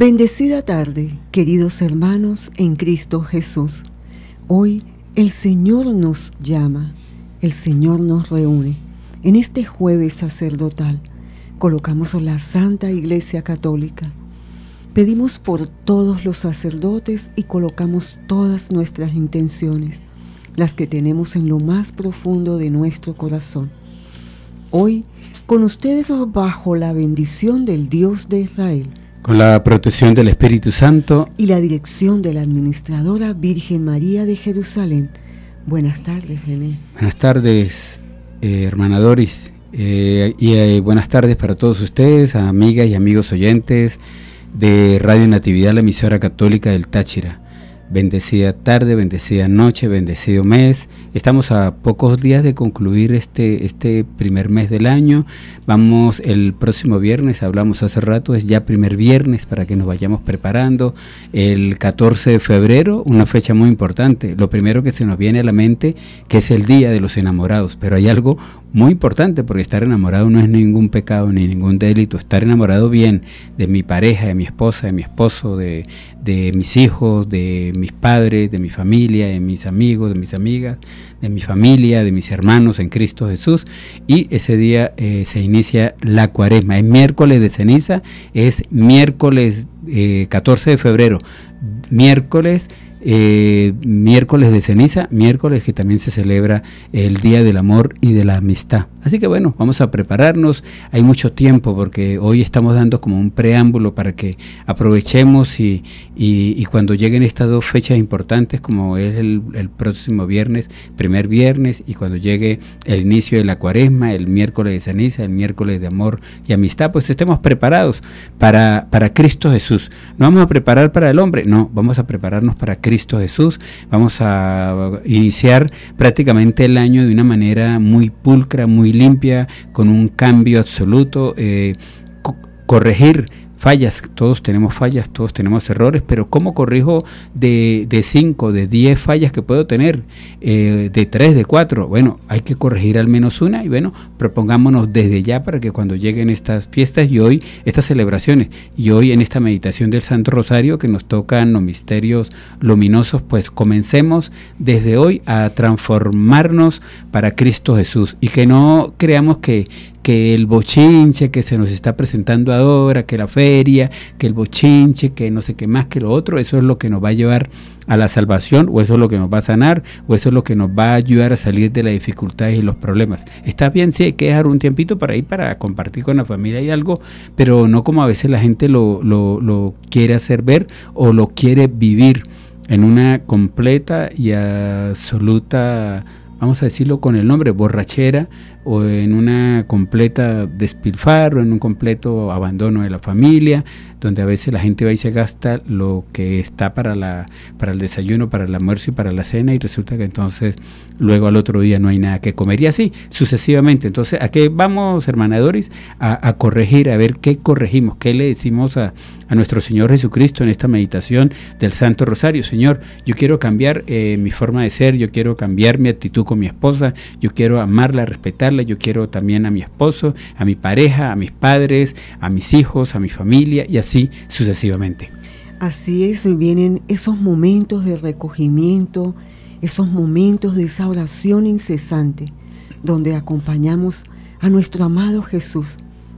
Bendecida tarde, queridos hermanos en Cristo Jesús. Hoy el Señor nos llama, el Señor nos reúne. En este jueves sacerdotal colocamos la Santa Iglesia Católica. Pedimos por todos los sacerdotes y colocamos todas nuestras intenciones, las que tenemos en lo más profundo de nuestro corazón. Hoy, con ustedes bajo la bendición del Dios de Israel, con la protección del Espíritu Santo. Y la dirección de la Administradora Virgen María de Jerusalén. Buenas tardes, René. Buenas tardes, eh, eh y eh, buenas tardes para todos ustedes, amigas y amigos oyentes de Radio Natividad, la emisora católica del Táchira. Bendecida tarde, bendecida noche, bendecido mes. Estamos a pocos días de concluir este, este primer mes del año. Vamos el próximo viernes, hablamos hace rato, es ya primer viernes para que nos vayamos preparando. El 14 de febrero, una fecha muy importante. Lo primero que se nos viene a la mente, que es el Día de los Enamorados. Pero hay algo muy importante porque estar enamorado no es ningún pecado ni ningún delito. Estar enamorado bien de mi pareja, de mi esposa, de mi esposo, de, mis hijos, de mis padres, de mi familia, de mis amigos, de mis amigas, de mi familia, de mis hermanos en Cristo Jesús. Y ese día eh, se inicia la cuaresma. Es miércoles de ceniza, es miércoles 14 eh, de febrero, miércoles eh, miércoles de ceniza, miércoles que también se celebra el Día del Amor y de la Amistad. Así que bueno, vamos a prepararnos, hay mucho tiempo porque hoy estamos dando como un preámbulo para que aprovechemos y, cuando lleguen estas dos fechas importantes como es el, próximo viernes, primer viernes y cuando llegue el inicio de la cuaresma, el miércoles de ceniza, el miércoles de amor y amistad, pues estemos preparados para, para Cristo Jesús. No vamos a preparar para el hombre, no, vamos a prepararnos para Cristo Cristo Jesús. Vamos a iniciar prácticamente el año de una manera muy pulcra, muy limpia, con un cambio absoluto, eh, corregir fallas, todos tenemos fallas, todos tenemos errores, pero ¿cómo corrijo de cinco, de diez fallas que puedo tener? Eh, de tres, de cuatro, Bueno, hay que corregir al menos una y bueno, propongámonos desde ya para que cuando lleguen estas fiestas y hoy, estas celebraciones y hoy en esta meditación del Santo Rosario que nos tocan los misterios luminosos, pues comencemos desde hoy a transformarnos para Cristo Jesús y que no creamos que, que el bochinche que se nos está presentando ahora, que la feria, que el bochinche, que no sé qué más, que lo otro, eso es lo que nos va a llevar a la salvación, o eso es lo que nos va a sanar, o eso es lo que nos va a ayudar a salir de las dificultades y los problemas. Está bien, si hay que dejar un tiempito para ir para compartir con la familia y algo, pero no como a veces la gente lo, lo, lo quiere hacer ver o lo quiere vivir en una completa y absoluta, vamos a decirlo con el nombre, borrachera o en una completa despilfarro, en un completo abandono de la familia, donde a veces la gente va y se gasta lo que está para, la, para el desayuno, para el almuerzo y para la cena y resulta que entonces luego al otro día no hay nada que comer y así sucesivamente. Entonces, ¿a qué vamos, hermanadores, A, corregir, a ver qué corregimos, qué le decimos a, nuestro Señor Jesucristo en esta meditación del Santo Rosario. Señor, yo quiero cambiar eh, mi forma de ser, yo quiero cambiar mi actitud con mi esposa, yo quiero amarla, respetarla, yo quiero también a mi esposo, a mi pareja, a mis padres, a mis hijos, a mi familia y así sucesivamente. Así es, y vienen esos momentos de recogimiento, esos momentos de esa oración incesante, donde acompañamos a nuestro amado Jesús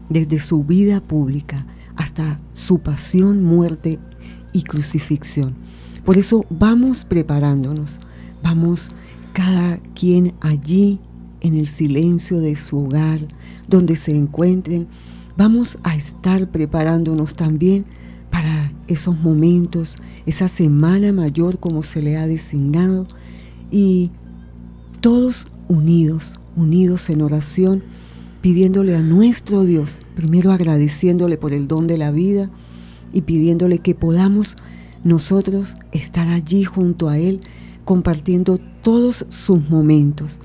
desde su vida pública hasta su pasión, muerte y crucifixión. Por eso vamos preparándonos, vamos cada quien allí en el silencio de su hogar, donde se encuentren, vamos a estar preparándonos también para esos momentos, esa semana mayor como se le ha designado, y todos unidos, unidos en oración, pidiéndole a nuestro Dios, primero agradeciéndole por el don de la vida y pidiéndole que podamos nosotros estar allí junto a Él, compartiendo todos sus momentos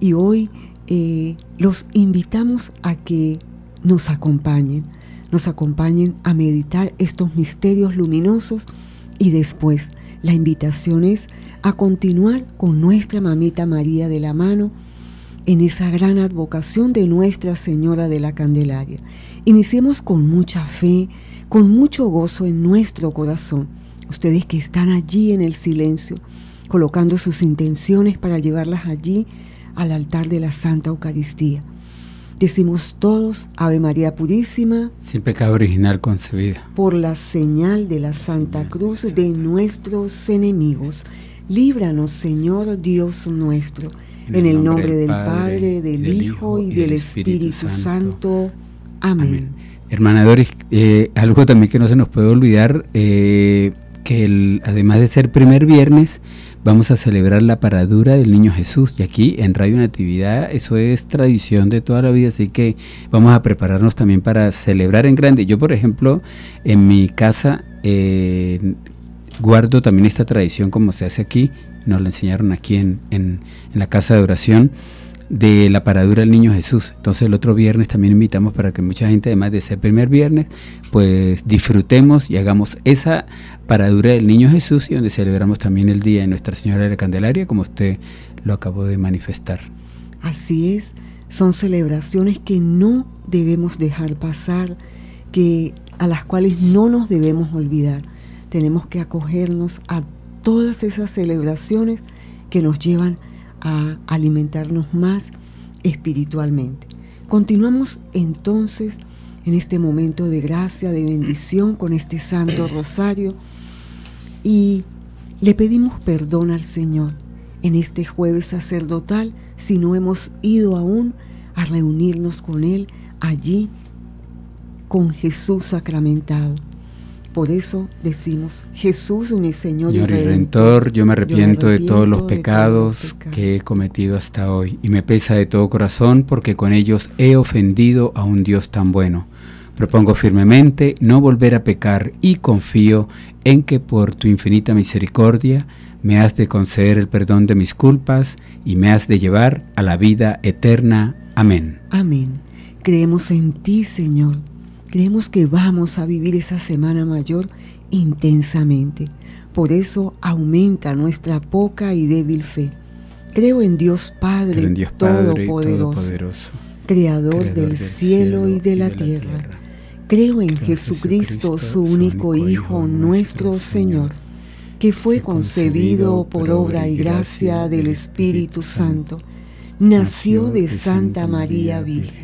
y hoy eh, los invitamos a que nos acompañen, nos acompañen a meditar estos misterios luminosos y después la invitación es a continuar con nuestra mamita María de la mano en esa gran advocación de Nuestra Señora de la Candelaria. Iniciemos con mucha fe, con mucho gozo en nuestro corazón. Ustedes que están allí en el silencio, colocando sus intenciones para llevarlas allí al altar de la Santa Eucaristía. Decimos todos, Ave María Purísima. Sin pecado original concebida. Por la señal de la Santa Cruz de nuestros enemigos. Líbranos, Señor Dios nuestro. En, el nombre, del Padre, del, Hijo y, del Espíritu, Santo. Amén. Hermanadores, eh, algo también que no se nos puede olvidar, eh, que además de ser primer viernes, vamos a celebrar la paradura del niño Jesús. Y aquí en Radio Natividad eso es tradición de toda la vida, así que vamos a prepararnos también para celebrar en grande. Yo, por ejemplo, en mi casa eh, guardo también esta tradición como se hace aquí, nos la enseñaron aquí en la casa de oración de la paradura del Niño Jesús. Entonces el otro viernes también invitamos para que mucha gente, además de ese primer viernes, pues disfrutemos y hagamos esa paradura del Niño Jesús y donde celebramos también el Día de Nuestra Señora de la Candelaria, como usted lo acabó de manifestar. Así es, son celebraciones que no debemos dejar pasar, que a las cuales no nos debemos olvidar. Tenemos que acogernos a todas esas celebraciones que nos llevan a a alimentarnos más espiritualmente. Continuamos entonces en este momento de gracia, de bendición con este Santo Rosario y le pedimos perdón al Señor en este jueves sacerdotal si no hemos ido aún a reunirnos con Él allí con Jesús sacramentado. Por eso decimos, Jesús mi Señor, y Redentor, yo me arrepiento, de, todos los pecados que he cometido hasta hoy, y me pesa de todo corazón porque con ellos he ofendido a un Dios tan bueno. Propongo firmemente no volver a pecar y confío en que por tu infinita misericordia me has de conceder el perdón de mis culpas y me has de llevar a la vida eterna. Amén. Amén. Creemos en ti, Señor Creemos que vamos a vivir esa semana mayor intensamente. Por eso aumenta nuestra poca y débil fe. Creo en Dios Padre, Dios Todopoderoso, Creador, del, cielo y de la, tierra. Creo en Jesucristo, su único Hijo, nuestro Señor, que fue concebido por obra y gracia del Espíritu Santo. Nació de Santa María Virgen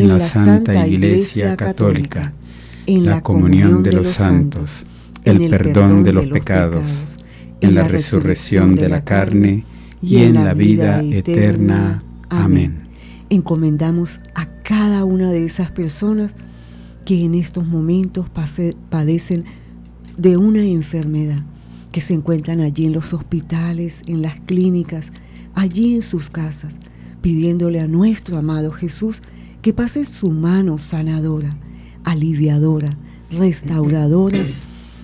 en la Santa Iglesia Católica, en la comunión de los santos, el perdón de los pecados, en la resurrección de la carne y en la vida eterna. Amén. Encomendamos a cada una de esas personas que en estos momentos padecen de una enfermedad, que se encuentran allí en los hospitales, en las clínicas, allí en sus casas, pidiéndole a nuestro amado Jesús que pase su mano sanadora, aliviadora, restauradora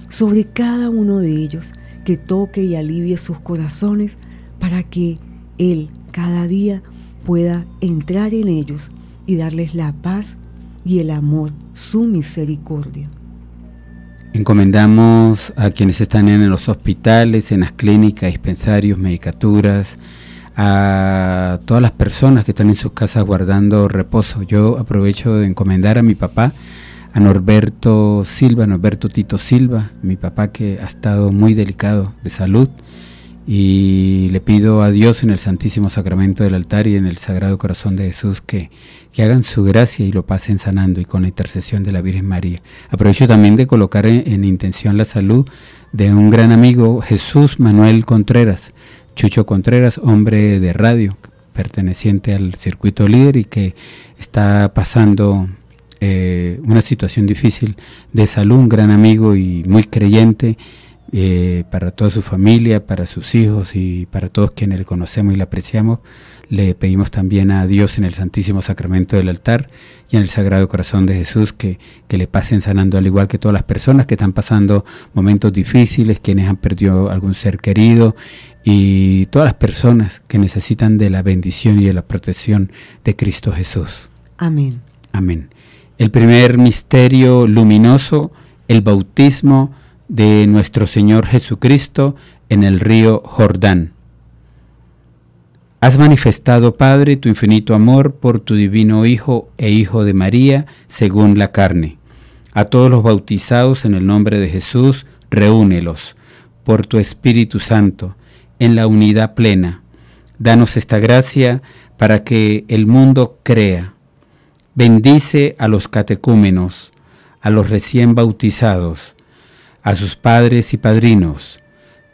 sobre cada uno de ellos, que toque y alivie sus corazones para que Él cada día pueda entrar en ellos y darles la paz y el amor, su misericordia. Encomendamos a quienes están en los hospitales, en las clínicas, dispensarios, medicaturas, a todas las personas que están en sus casas guardando reposo. Yo aprovecho de encomendar a mi papá, a Norberto Silva, Norberto Tito Silva, mi papá que ha estado muy delicado de salud y le pido a Dios en el Santísimo Sacramento del altar y en el Sagrado Corazón de Jesús que, que hagan su gracia y lo pasen sanando y con la intercesión de la Virgen María. Aprovecho también de colocar en intención la salud de un gran amigo Jesús Manuel Contreras, Chucho Contreras, hombre de radio, perteneciente al circuito líder y que está pasando eh, una situación difícil de salud, un gran amigo y muy creyente eh, para toda su familia, para sus hijos y para todos quienes le conocemos y le apreciamos. Le pedimos también a Dios en el Santísimo Sacramento del altar y en el Sagrado Corazón de Jesús que, que le pasen sanando, al igual que todas las personas que están pasando momentos difíciles, quienes han perdido algún ser querido y todas las personas que necesitan de la bendición y de la protección de Cristo Jesús. Amén. Amén. El primer misterio luminoso, el bautismo, de nuestro Señor Jesucristo en el río Jordán. Has manifestado, Padre, tu infinito amor por tu divino Hijo e Hijo de María, según la carne. A todos los bautizados en el nombre de Jesús, reúnelos, por tu Espíritu Santo, en la unidad plena. Danos esta gracia para que el mundo crea. Bendice a los catecúmenos, a los recién bautizados, a sus padres y padrinos,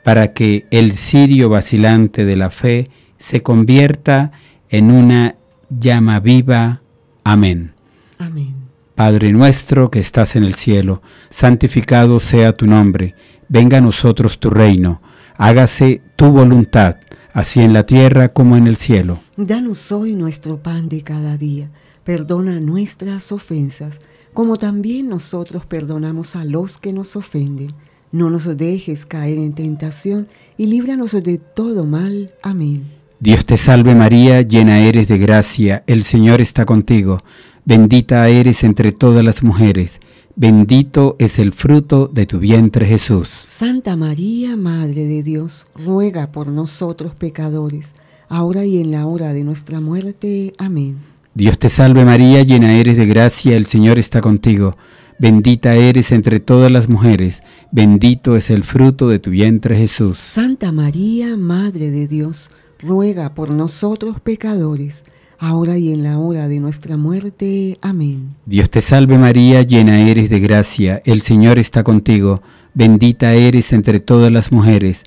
para que el cirio vacilante de la fe se convierta en una llama viva. Amén. Padre nuestro que estás en el cielo, santificado sea tu nombre, venga a nosotros tu reino, hágase tu voluntad, así en la tierra como en el cielo. Danos hoy nuestro pan de cada día Perdona nuestras ofensas, como también nosotros perdonamos a los que nos ofenden. No nos dejes caer en tentación y líbranos de todo mal. Amén. Dios te salve María, llena eres de gracia, el Señor está contigo, bendita eres entre todas las mujeres, bendito es el fruto de tu vientre Jesús. Santa María, Madre de Dios, ruega por nosotros pecadores, ahora y en la hora de nuestra muerte. Amén. Dios te salve María, llena eres de gracia, el Señor está contigo. Bendita eres entre todas las mujeres, bendito es el fruto de tu vientre Jesús. Santa María, Madre de Dios, ruega por nosotros pecadores, ahora y en la hora de nuestra muerte. Amén. Dios te salve María, llena eres de gracia, el Señor está contigo, bendita eres entre todas las mujeres,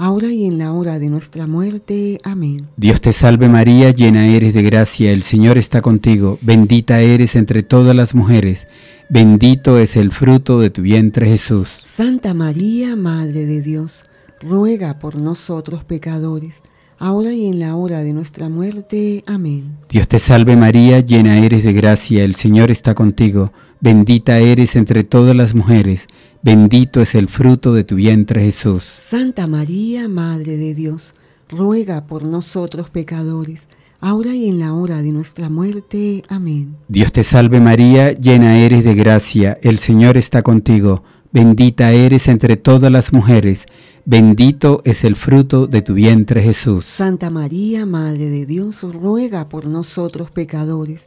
ahora y en la hora de nuestra muerte. Amén. Dios te salve María, llena eres de gracia, el Señor está contigo, bendita eres entre todas las mujeres, bendito es el fruto de tu vientre Jesús. Santa María, Madre de Dios, ruega por nosotros pecadores, ahora y en la hora de nuestra muerte. Amén. Dios te salve María, llena eres de gracia, el Señor está contigo, bendita eres entre todas las mujeres, Bendito es el fruto de tu vientre Jesús. Santa María, Madre de Dios, ruega por nosotros pecadores, ahora y en la hora de nuestra muerte. Amén. Dios te salve María, llena eres de gracia, el Señor está contigo, bendita eres entre todas las mujeres, bendito es el fruto de tu vientre Jesús. Santa María, Madre de Dios, ruega por nosotros pecadores,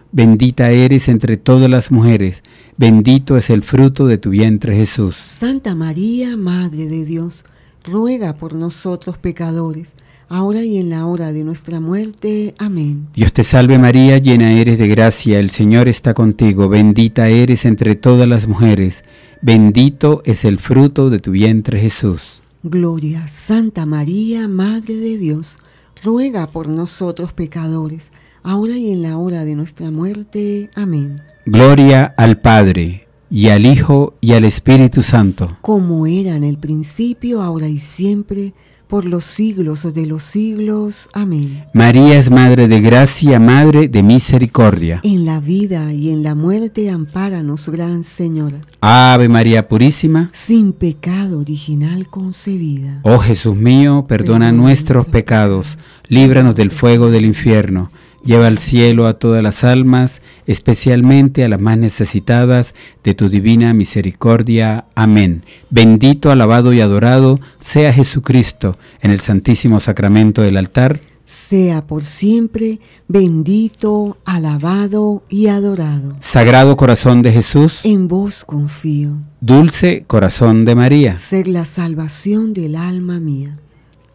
Bendita eres entre todas las mujeres, bendito es el fruto de tu vientre Jesús. Santa María, Madre de Dios, ruega por nosotros pecadores, ahora y en la hora de nuestra muerte. Amén. Dios te salve María, llena eres de gracia, el Señor está contigo, bendita eres entre todas las mujeres, bendito es el fruto de tu vientre Jesús. Gloria, Santa María, Madre de Dios, ruega por nosotros pecadores, ahora y en la hora de nuestra muerte. Amén. Gloria al Padre, y al Hijo, y al Espíritu Santo. Como era en el principio, ahora y siempre, por los siglos de los siglos. Amén. María es Madre de Gracia, Madre de Misericordia. En la vida y en la muerte, ampáranos, Gran Señora. Ave María Purísima. Sin pecado original concebida. Oh Jesús mío, perdona nuestros pecados, líbranos del fuego del infierno Lleva al cielo a todas las almas, especialmente a las más necesitadas de tu divina misericordia. Amén. Bendito, alabado y adorado sea Jesucristo en el Santísimo Sacramento del altar. Sea por siempre bendito, alabado y adorado. Sagrado corazón de Jesús. En vos confío. Dulce corazón de María. Ser la salvación del alma mía.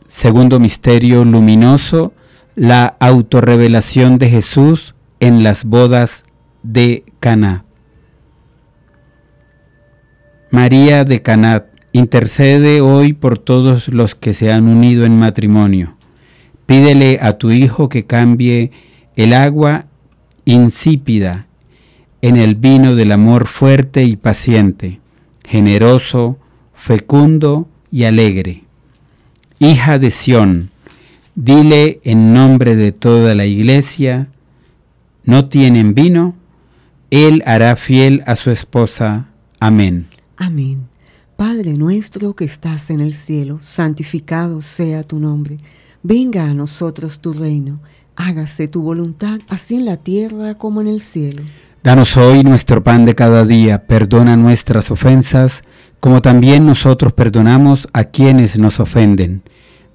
Segundo misterio luminoso la autorrevelación de Jesús en las bodas de Caná. María de Caná, intercede hoy por todos los que se han unido en matrimonio. Pídele a tu hijo que cambie el agua insípida en el vino del amor fuerte y paciente, generoso, fecundo y alegre. Hija de Sión, Dile en nombre de toda la iglesia, no tienen vino, Él hará fiel a su esposa. Amén. Amén. Padre nuestro que estás en el cielo, santificado sea tu nombre. Venga a nosotros tu reino. Hágase tu voluntad, así en la tierra como en el cielo. Danos hoy nuestro pan de cada día. Perdona nuestras ofensas, como también nosotros perdonamos a quienes nos ofenden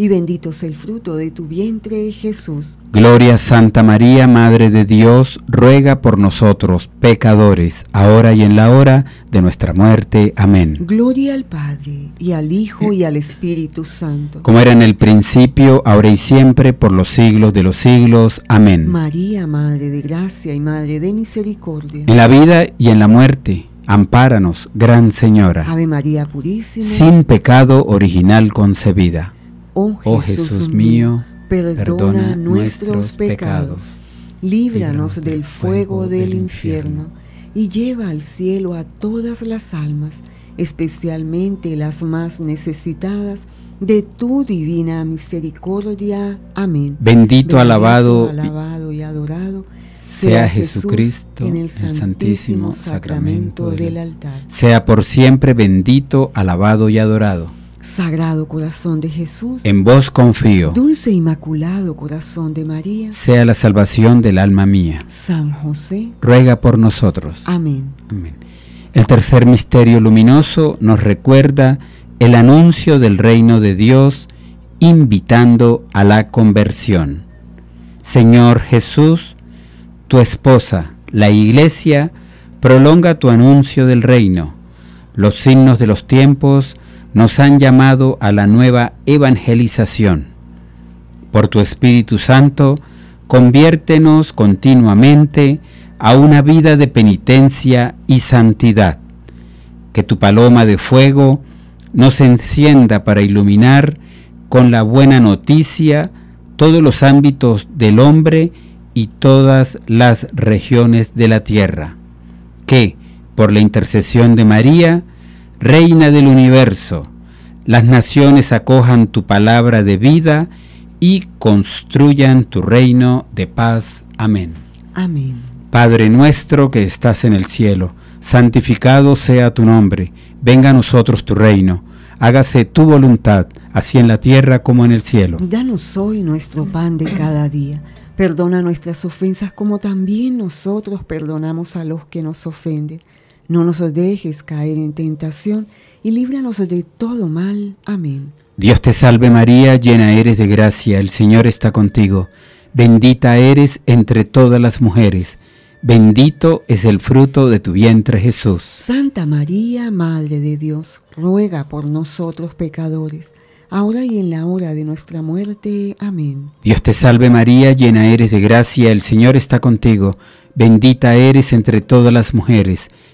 y bendito es el fruto de tu vientre, Jesús. Gloria Santa María, Madre de Dios, ruega por nosotros, pecadores, ahora y en la hora de nuestra muerte. Amén. Gloria al Padre, y al Hijo, y al Espíritu Santo. Como era en el principio, ahora y siempre, por los siglos de los siglos. Amén. María, Madre de Gracia y Madre de Misericordia. En la vida y en la muerte. Ampáranos, Gran Señora. Ave María Purísima. Sin pecado original concebida. Oh, oh, Jesús, mío, perdona, nuestros pecados, líbranos del fuego del infierno y lleva al cielo a todas las almas, especialmente las más necesitadas de tu divina misericordia. Amén. Bendito, alabado, alabado y adorado sea Jesucristo en el Santísimo Sacramento del altar. Sea por siempre bendito, alabado y adorado. Sagrado corazón de Jesús, en vos confío. Dulce e inmaculado corazón de María, sea la salvación del alma mía. San José, ruega por nosotros. Amén. Amén. El tercer misterio luminoso nos recuerda el anuncio del reino de Dios invitando a la conversión. Señor Jesús, tu esposa, la iglesia, prolonga tu anuncio del reino. Los signos de los tiempos nos han llamado a la nueva evangelización. Por tu Espíritu Santo, conviértenos continuamente a una vida de penitencia y santidad. Que tu paloma de fuego nos encienda para iluminar con la buena noticia todos los ámbitos del hombre y todas las regiones de la tierra. Que, por la intercesión de María, Reina del universo, las naciones acojan tu palabra de vida y construyan tu reino de paz. Amén. Amén. Padre nuestro que estás en el cielo, santificado sea tu nombre, venga a nosotros tu reino, hágase tu voluntad, así en la tierra como en el cielo. Danos hoy nuestro pan de cada día. Perdona nuestras ofensas como también nosotros perdonamos a los que nos ofenden no nos dejes caer en tentación y líbranos de todo mal. Amén. Dios te salve María, llena eres de gracia, el Señor está contigo. Bendita eres entre todas las mujeres. Bendito es el fruto de tu vientre Jesús. Santa María, Madre de Dios, ruega por nosotros pecadores, ahora y en la hora de nuestra muerte. Amén. Dios te salve María, llena eres de gracia, el Señor está contigo. Bendita eres entre todas las mujeres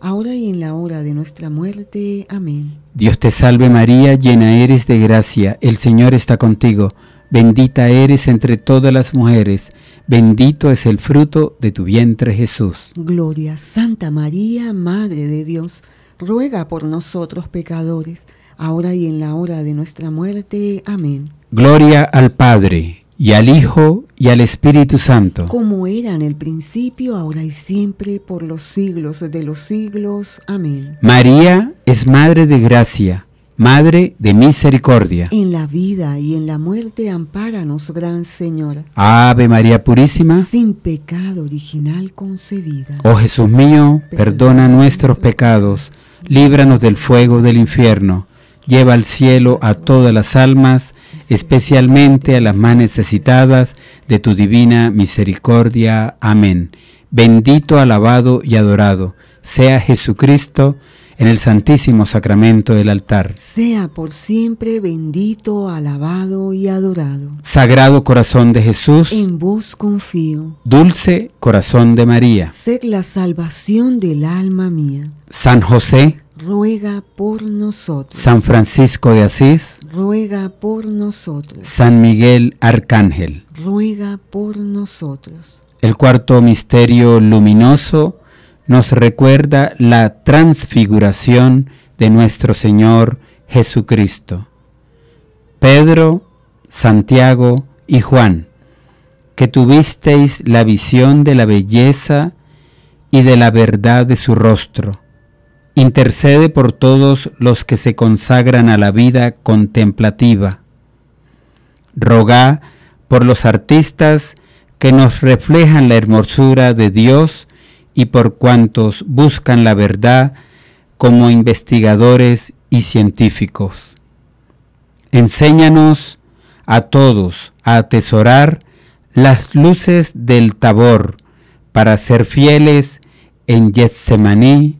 ahora y en la hora de nuestra muerte. Amén. Dios te salve María, llena eres de gracia, el Señor está contigo, bendita eres entre todas las mujeres, bendito es el fruto de tu vientre Jesús. Gloria, Santa María, Madre de Dios, ruega por nosotros pecadores, ahora y en la hora de nuestra muerte. Amén. Gloria al Padre y al Hijo y al Espíritu Santo. Como era en el principio, ahora y siempre, por los siglos de los siglos. Amén. María es Madre de Gracia, Madre de Misericordia. En la vida y en la muerte, ampáranos, Gran Señora. Ave María Purísima. Sin pecado original concebida. Oh Jesús mío, perdona, nuestros pecados, líbranos del fuego del infierno, lleva al cielo a todas las almas, especialmente a las más necesitadas de tu divina misericordia. Amén. Bendito, alabado y adorado sea Jesucristo en el santísimo sacramento del altar. Sea por siempre bendito, alabado y adorado. Sagrado corazón de Jesús, en vos confío. Dulce corazón de María, sed la salvación del alma mía. San José, ruega por nosotros. San Francisco de Asís, ruega por nosotros. San Miguel Arcángel, ruega por nosotros. El cuarto misterio luminoso nos recuerda la transfiguración de nuestro Señor Jesucristo. Pedro, Santiago y Juan, que tuvisteis la visión de la belleza y de la verdad de su rostro, Intercede por todos los que se consagran a la vida contemplativa. Rogá por los artistas que nos reflejan la hermosura de Dios y por cuantos buscan la verdad como investigadores y científicos. Enséñanos a todos a atesorar las luces del tabor para ser fieles en Getsemaní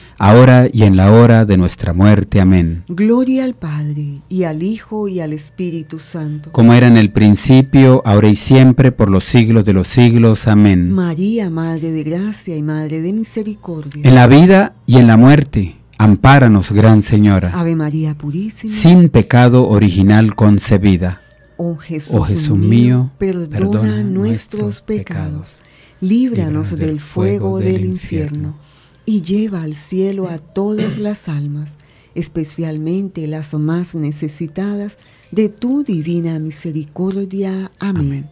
ahora y en la hora de nuestra muerte. Amén. Gloria al Padre, y al Hijo, y al Espíritu Santo. Como era en el principio, ahora y siempre, por los siglos de los siglos. Amén. María, Madre de Gracia y Madre de Misericordia. En la vida y en la muerte. Ampáranos, Gran Señora. Ave María Purísima. Sin pecado original concebida. Oh Jesús, oh mío, perdona, nuestros pecados. Líbranos, del fuego del infierno y lleva al cielo a todas las almas, especialmente las más necesitadas de tu divina misericordia. Amén.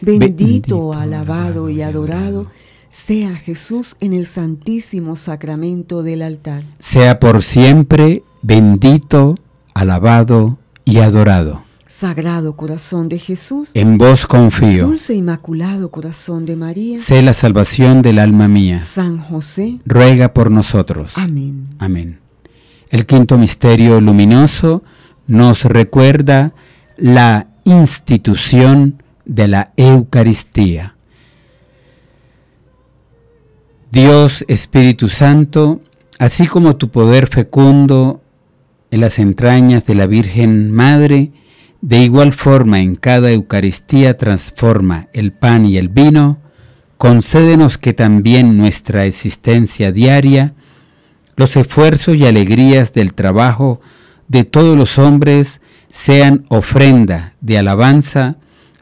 Bendito, alabado y adorado sea Jesús en el santísimo sacramento del altar. Sea por siempre bendito, alabado y adorado. Sagrado corazón de Jesús, en vos confío. Dulce e inmaculado corazón de María, sé la salvación del alma mía. San José, ruega por nosotros. Amén. Amén. El quinto misterio luminoso nos recuerda la institución de la Eucaristía. Dios Espíritu Santo, así como tu poder fecundo en las entrañas de la Virgen Madre, de igual forma, en cada Eucaristía transforma el pan y el vino, concédenos que también nuestra existencia diaria, los esfuerzos y alegrías del trabajo de todos los hombres sean ofrenda de alabanza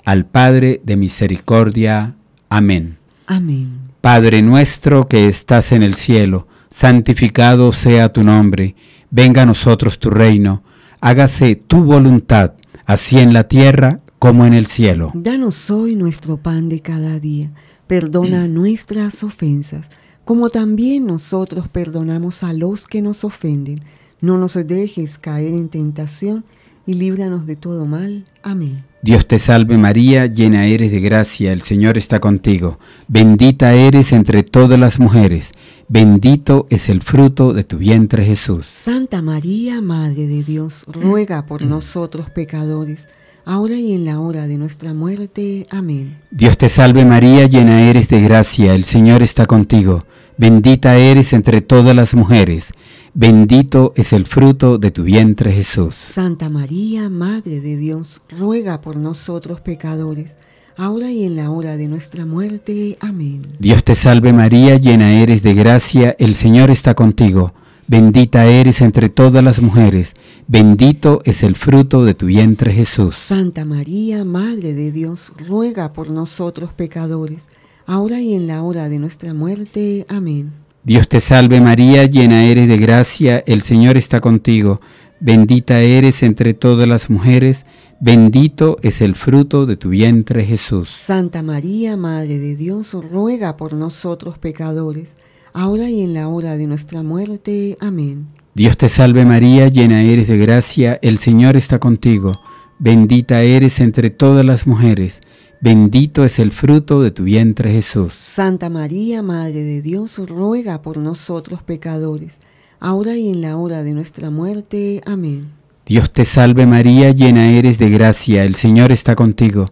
al Padre de misericordia. Amén. Amén. Padre nuestro que estás en el cielo, santificado sea tu nombre, venga a nosotros tu reino, hágase tu voluntad así en la tierra como en el cielo. Danos hoy nuestro pan de cada día. Perdona mm. nuestras ofensas, como también nosotros perdonamos a los que nos ofenden. No nos dejes caer en tentación y líbranos de todo mal. Amén. Dios te salve María, llena eres de gracia, el Señor está contigo. Bendita eres entre todas las mujeres, bendito es el fruto de tu vientre Jesús. Santa María, Madre de Dios, ruega por nosotros pecadores, ahora y en la hora de nuestra muerte. Amén. Dios te salve María, llena eres de gracia, el Señor está contigo. Bendita eres entre todas las mujeres Bendito es el fruto de tu vientre Jesús. Santa María, Madre de Dios, ruega por nosotros pecadores, ahora y en la hora de nuestra muerte. Amén. Dios te salve María, llena eres de gracia, el Señor está contigo. Bendita eres entre todas las mujeres, bendito es el fruto de tu vientre Jesús. Santa María, Madre de Dios, ruega por nosotros pecadores, ahora y en la hora de nuestra muerte. Amén. Dios te salve María, llena eres de gracia, el Señor está contigo, bendita eres entre todas las mujeres, bendito es el fruto de tu vientre Jesús. Santa María, Madre de Dios, ruega por nosotros pecadores, ahora y en la hora de nuestra muerte. Amén. Dios te salve María, llena eres de gracia, el Señor está contigo, bendita eres entre todas las mujeres, Bendito es el fruto de tu vientre Jesús. Santa María, Madre de Dios, ruega por nosotros pecadores, ahora y en la hora de nuestra muerte. Amén. Dios te salve María, llena eres de gracia, el Señor está contigo.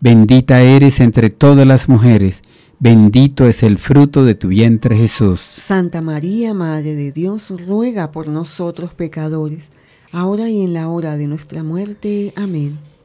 Bendita eres entre todas las mujeres, bendito es el fruto de tu vientre Jesús. Santa María, Madre de Dios, ruega por nosotros pecadores, ahora y en la hora de nuestra muerte. Amén.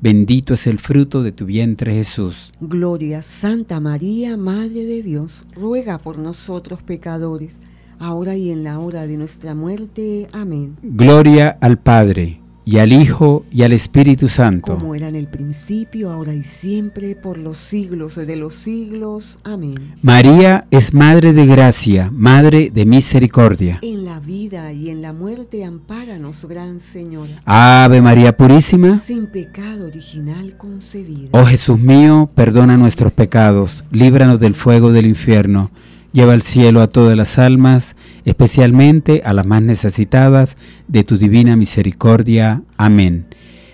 Bendito es el fruto de tu vientre Jesús. Gloria, Santa María, Madre de Dios, ruega por nosotros pecadores, ahora y en la hora de nuestra muerte. Amén. Gloria al Padre y al Hijo y al Espíritu Santo. Como era en el principio, ahora y siempre, por los siglos de los siglos. Amén. María es Madre de Gracia, Madre de Misericordia. En la vida y en la muerte, ampáranos, Gran Señora. Ave María Purísima. Sin pecado original concebida. Oh Jesús mío, perdona nuestros pecados, líbranos del fuego del infierno Lleva al cielo a todas las almas, especialmente a las más necesitadas de tu divina misericordia. Amén.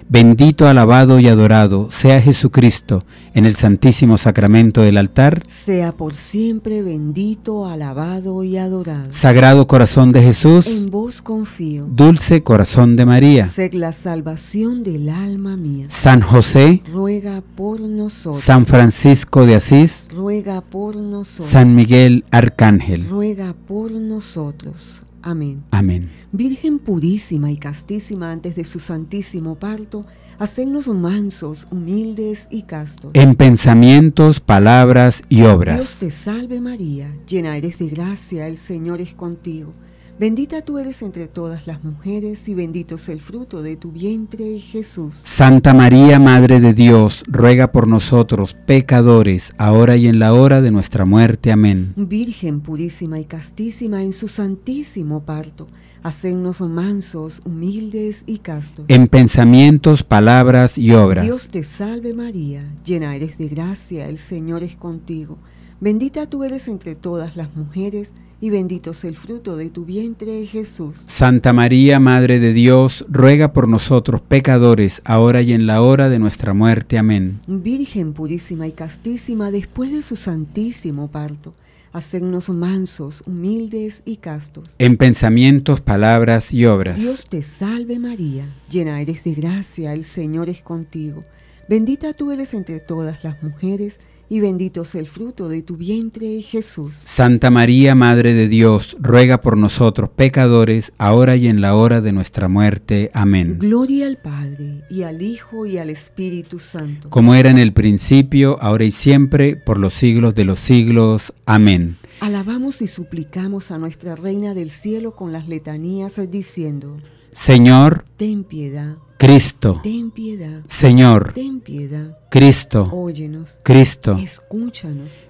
Bendito, alabado y adorado sea Jesucristo en el Santísimo Sacramento del altar. Sea por siempre bendito, alabado y adorado. Sagrado corazón de Jesús. En vos confío. Dulce corazón de María. Sed la salvación del alma mía. San José. Ruega por nosotros. San Francisco de Asís. Ruega por nosotros. San Miguel Arcángel. Ruega por nosotros. Amén. Virgen purísima y castísima antes de su santísimo parto, hacednos mansos, humildes y castos. En pensamientos, palabras y obras. Dios te salve María, llena eres de gracia, el Señor es contigo. Bendita tú eres entre todas las mujeres y bendito es el fruto de tu vientre, Jesús. Santa María, Madre de Dios, ruega por nosotros pecadores, ahora y en la hora de nuestra muerte. Amén. Virgen purísima y castísima en su santísimo parto, hacenos mansos, humildes y castos. En pensamientos, palabras y obras. Dios te salve María, llena eres de gracia, el Señor es contigo. Bendita tú eres entre todas las mujeres y bendito es el fruto de tu vientre, Jesús. Santa María, Madre de Dios, ruega por nosotros pecadores, ahora y en la hora de nuestra muerte. Amén. Virgen purísima y castísima, después de su santísimo parto, hacernos mansos, humildes y castos. En pensamientos, palabras y obras. Dios te salve María, llena eres de gracia, el Señor es contigo. Bendita tú eres entre todas las mujeres, y bendito es el fruto de tu vientre, Jesús. Santa María, Madre de Dios, ruega por nosotros pecadores, ahora y en la hora de nuestra muerte. Amén. Gloria al Padre, y al Hijo, y al Espíritu Santo. Como era en el principio, ahora y siempre, por los siglos de los siglos. Amén. Alabamos y suplicamos a nuestra Reina del Cielo con las letanías, diciendo, Señor, ten piedad. Cristo, ten piedad. Señor, ten piedad. Cristo, óyenos, Cristo, escúchanos.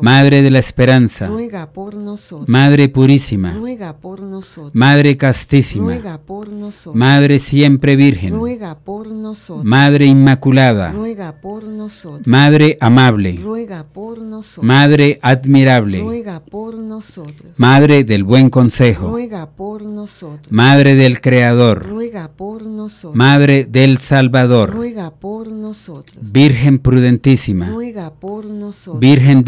Madre de la esperanza, Madre purísima, Madre castísima, Madre siempre virgen, Madre inmaculada, Madre amable, Madre admirable, Madre del buen consejo, Madre del creador, Madre del salvador, Virgen prudentísima, ruega por Virgen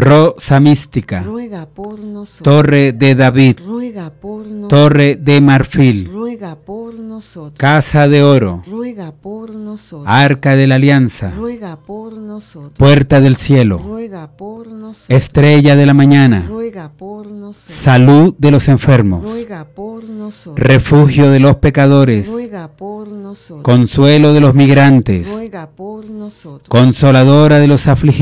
Rosa Mística. Torre de David. Torre de Marfil. Casa de Oro. Arca de la Alianza. Puerta del Cielo. Estrella de la Mañana. Salud de los enfermos. Refugio de los pecadores. Consuelo de los migrantes. Consoladora de los afligidos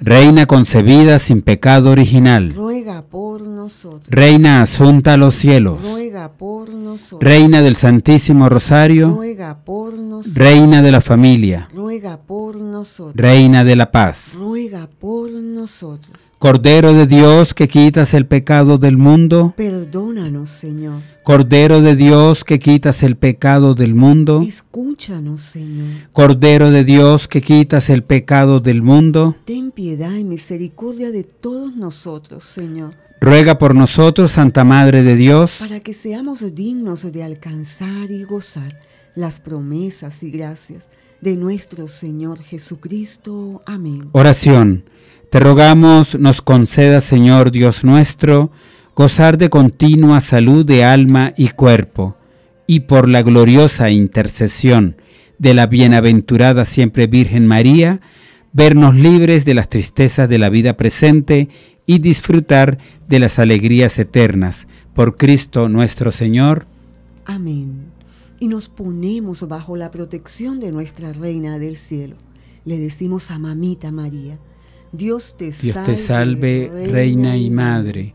Reina concebida sin pecado original. Reina asunta a los cielos. Reina del Santísimo Rosario. Reina de la familia. Reina de la paz. Cordero de Dios que quitas el pecado del mundo. Perdónanos, Señor. Cordero de Dios que quitas el pecado del mundo. Escúchanos, Señor. Cordero de Dios que quitas el pecado del mundo. Ten piedad y misericordia de todos nosotros, Señor. Ruega por nosotros, Santa Madre de Dios. Para que seamos dignos de alcanzar y gozar las promesas y gracias de nuestro Señor Jesucristo. Amén. Oración. Te rogamos, nos conceda, Señor Dios nuestro, gozar de continua salud de alma y cuerpo, y por la gloriosa intercesión de la bienaventurada siempre Virgen María, vernos libres de las tristezas de la vida presente y disfrutar de las alegrías eternas. Por Cristo nuestro Señor. Amén. Y nos ponemos bajo la protección de nuestra Reina del Cielo. Le decimos a Mamita María, Dios te Dios salve, te salve Reina, Y Madre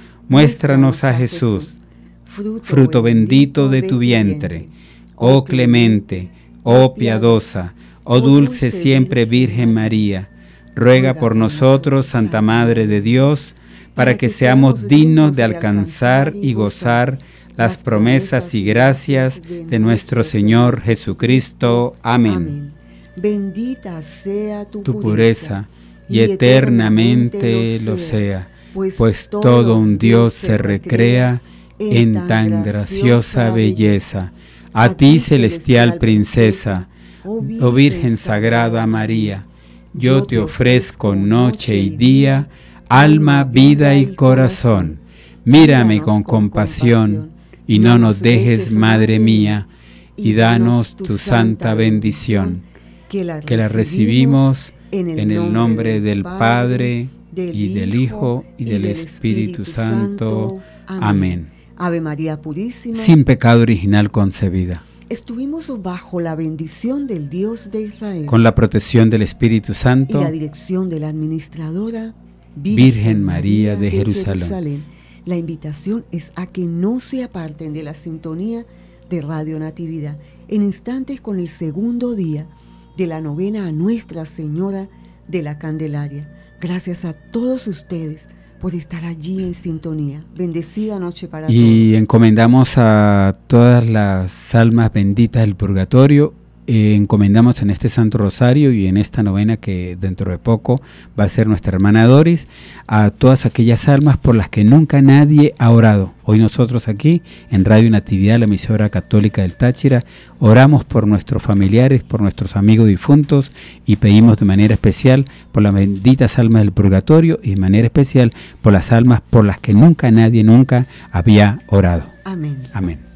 Muéstranos a Jesús, fruto bendito de tu vientre. Oh clemente, oh piadosa, oh dulce siempre Virgen María, ruega por nosotros, Santa Madre de Dios, para que seamos dignos de alcanzar y gozar las promesas y gracias de nuestro Señor Jesucristo. Amén. Bendita sea tu pureza y eternamente lo sea pues, pues todo un Dios se recrea en tan graciosa belleza. A ti, celestial princesa, oh, oh Virgen Sagrada María, yo te ofrezco noche y día, alma, vida y corazón. Mírame con compasión y no nos dejes, Madre mía, y danos tu santa bendición, que la recibimos en el nombre del Padre, y del Hijo, y, del, Espíritu, Santo. Amén. Ave María Purísima. Sin pecado original concebida. Estuvimos bajo la bendición del Dios de Israel. Con la protección del Espíritu Santo. Y la dirección de la administradora Virgen, María, de, Jerusalén. Jerusalén. La invitación es a que no se aparten de la sintonía de Radio Natividad. En instantes con el segundo día de la novena a Nuestra Señora de la Candelaria Gracias a todos ustedes por estar allí en sintonía. Bendecida noche para todos. Y encomendamos a todas las almas benditas del purgatorio eh, encomendamos en este Santo Rosario y en esta novena que dentro de poco va a ser nuestra hermana Doris, a todas aquellas almas por las que nunca nadie ha orado. Hoy nosotros aquí en Radio Natividad, la emisora católica del Táchira, oramos por nuestros familiares, por nuestros amigos difuntos y pedimos de manera especial por las benditas almas del purgatorio y de manera especial por las almas por las que nunca nadie nunca había orado. Amén. Amén.